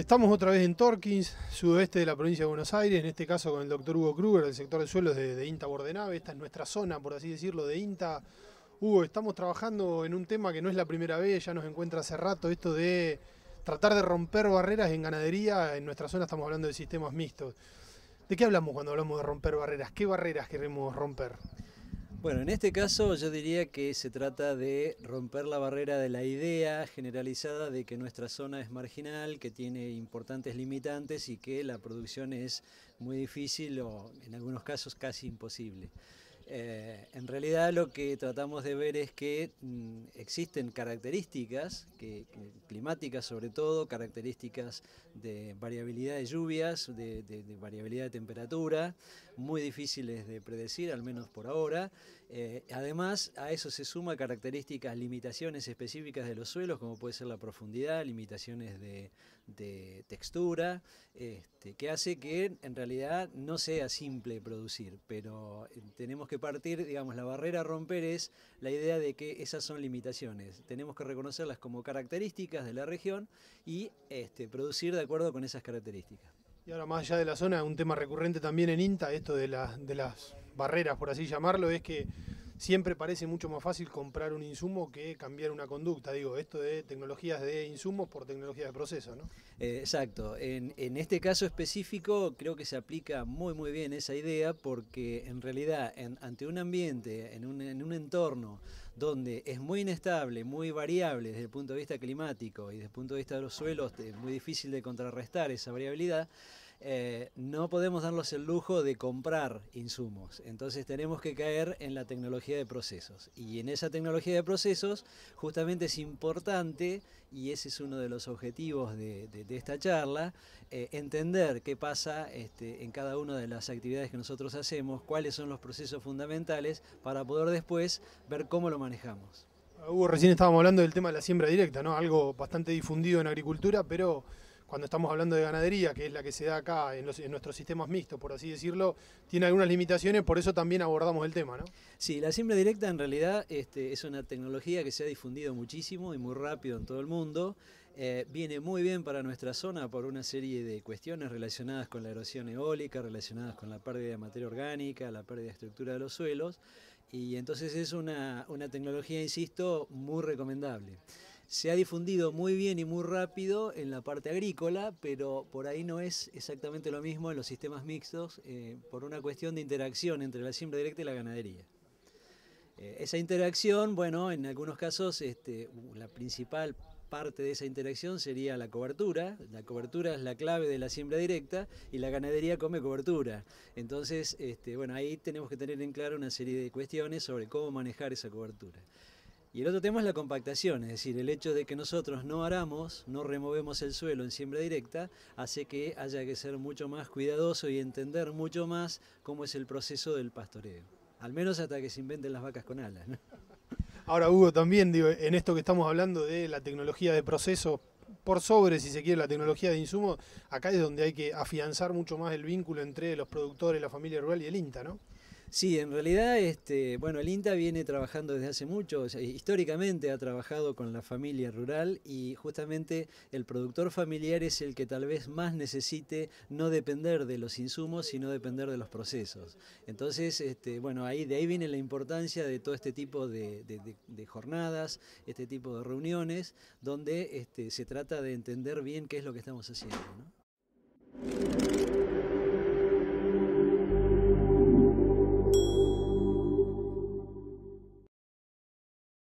Estamos otra vez en Torquins, sudoeste de la provincia de Buenos Aires, en este caso con el doctor Hugo Kruger del sector de suelos de, de INTA Bordenave. Esta es nuestra zona, por así decirlo, de INTA. Hugo, estamos trabajando en un tema que no es la primera vez, ya nos encuentra hace rato, esto de tratar de romper barreras en ganadería. En nuestra zona estamos hablando de sistemas mixtos. ¿De qué hablamos cuando hablamos de romper barreras? ¿Qué barreras queremos romper? Bueno, en este caso yo diría que se trata de romper la barrera de la idea generalizada de que nuestra zona es marginal, que tiene importantes limitantes y que la producción es muy difícil o en algunos casos casi imposible. Eh, en realidad lo que tratamos de ver es que mm, existen características que, climáticas sobre todo, características de variabilidad de lluvias, de, de variabilidad de temperatura, muy difíciles de predecir, al menos por ahora. Eh, además, a eso se suma características, limitaciones específicas de los suelos, como puede ser la profundidad, limitaciones de, textura, este, que hace que en realidad no sea simple producir, pero eh, tenemos que partir, digamos, la barrera a romper es la idea de que esas son limitaciones. Tenemos que reconocerlas como características de la región y este, producir de acuerdo con esas características. Y ahora más allá de la zona, un tema recurrente también en INTA, esto de, de las barreras, por así llamarlo, es que siempre parece mucho más fácil comprar un insumo que cambiar una conducta. Digo, esto de tecnologías de insumos por tecnologías de proceso, ¿no? Eh, exacto. En, este caso específico creo que se aplica muy muy bien esa idea porque en realidad ante un ambiente, en un entorno donde es muy inestable, muy variable desde el punto de vista climático y desde el punto de vista de los suelos, es muy difícil de contrarrestar esa variabilidad, eh, no podemos darnos el lujo de comprar insumos. Entonces tenemos que caer en la tecnología de procesos. Y en esa tecnología de procesos justamente es importante, y ese es uno de los objetivos de, esta charla, eh, entender qué pasa este, en cada una de las actividades que nosotros hacemos, cuáles son los procesos fundamentales para poder después ver cómo lo manejamos. Hugo, recién estábamos hablando del tema de la siembra directa, ¿no? Algo bastante difundido en agricultura, pero cuando estamos hablando de ganadería, que es la que se da acá en, nuestros sistemas mixtos, por así decirlo, tiene algunas limitaciones, por eso también abordamos el tema, ¿no? Sí, la siembra directa en realidad este, es una tecnología que se ha difundido muchísimo y muy rápido en todo el mundo. Eh, viene muy bien para nuestra zona por una serie de cuestiones relacionadas con la erosión eólica, relacionadas con la pérdida de materia orgánica, la pérdida de estructura de los suelos, y entonces es una, una tecnología, insisto, muy recomendable se ha difundido muy bien y muy rápido en la parte agrícola, pero por ahí no es exactamente lo mismo en los sistemas mixtos eh, por una cuestión de interacción entre la siembra directa y la ganadería. Eh, esa interacción, bueno, en algunos casos este, la principal parte de esa interacción sería la cobertura. La cobertura es la clave de la siembra directa y la ganadería come cobertura. Entonces, este, bueno, ahí tenemos que tener en claro una serie de cuestiones sobre cómo manejar esa cobertura. Y el otro tema es la compactación, es decir, el hecho de que nosotros no haramos, no removemos el suelo en siembra directa, hace que haya que ser mucho más cuidadoso y entender mucho más cómo es el proceso del pastoreo. Al menos hasta que se inventen las vacas con alas. Ahora, Hugo, también en esto que estamos hablando de la tecnología de proceso, por sobre, si se quiere, la tecnología de insumo, acá es donde hay que afianzar mucho más el vínculo entre los productores, la familia rural y el INTA, ¿no? Sí, en realidad, este, bueno, el INTA viene trabajando desde hace mucho, históricamente ha trabajado con la familia rural y justamente el productor familiar es el que tal vez más necesite no depender de los insumos, sino depender de los procesos. Entonces, este, bueno, ahí, de ahí viene la importancia de todo este tipo de, jornadas, este tipo de reuniones, donde este, se trata de entender bien qué es lo que estamos haciendo.